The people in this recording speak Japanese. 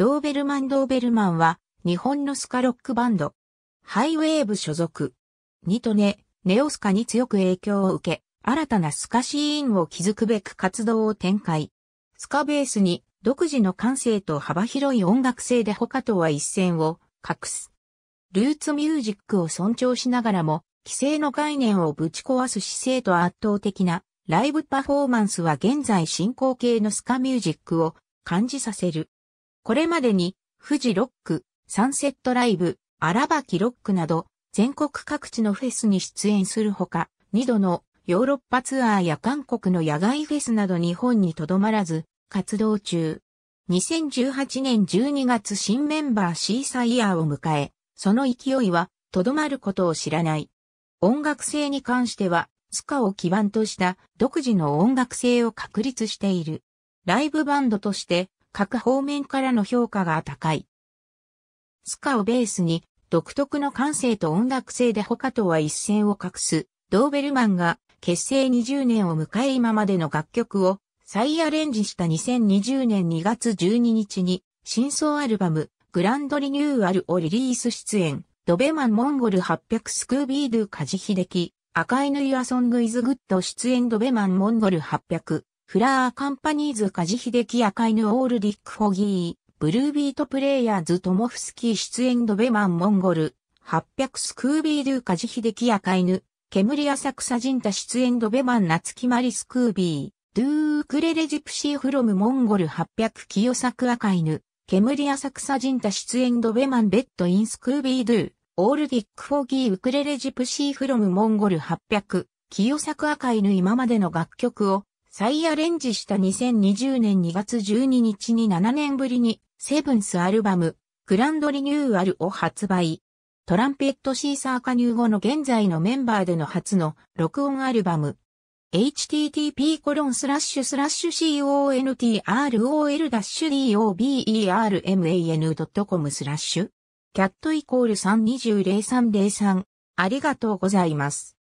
ドーベルマン・ドーベルマンは、日本のスカロックバンド。ハイウェーブ所属。ニトネ、ネオスカに強く影響を受け、新たなスカシーンを築くべく活動を展開。スカベースに、独自の感性と幅広い音楽性で他とは一線を、隠す。ルーツミュージックを尊重しながらも、規制の概念をぶち壊す姿勢と圧倒的な、ライブパフォーマンスは現在進行形のスカミュージックを感じさせる。これまでに、富士ロック、サンセットライブ、荒垣ロックなど、全国各地のフェスに出演するほか、2度のヨーロッパツアーや韓国の野外フェスなど日本にとどまらず、活動中。2018年12月新メンバーシーサイヤーを迎え、その勢いは、とどまることを知らない。音楽性に関しては、スカを基盤とした独自の音楽性を確立している。ライブバンドとして各方面からの評価が高い。スカをベースに独特の感性と音楽性で他とは一線を画すドーベルマンが結成20年を迎え今までの楽曲を再アレンジした2020年2月12日に新装アルバムグランドリニューアルをリリース出演ドベマンモンゴル800スクービードゥカジヒデキ赤い縫いはソングイズグッド出演ドベマンモンゴル800フラーカンパニーズカジヒデキアカイヌオールディックホギー、ブルービートプレイヤーズトモフスキー出演ドベマンモンゴル、800スクービードゥカジヒデキアカイヌ、煙浅草ンタ出演ドベマン夏木マリスクービー、ドゥークレレジプシーフロムモンゴル800清作アサ煙浅草ンタ出演ドベマンベッドインスクービードゥー、オールディックフォギーウクレレジプシーフロムモンゴル800、清作赤犬今までの楽曲を再アレンジした2020年2月12日に7年ぶりにセブンスアルバムグランドリニューアルを発売。トランペットシーサー加入後の現在のメンバーでの初の録音アルバム。http コロンスラッシュスラッシュ control-doberman.com スラッシュキャットイコール320303ありがとうございます。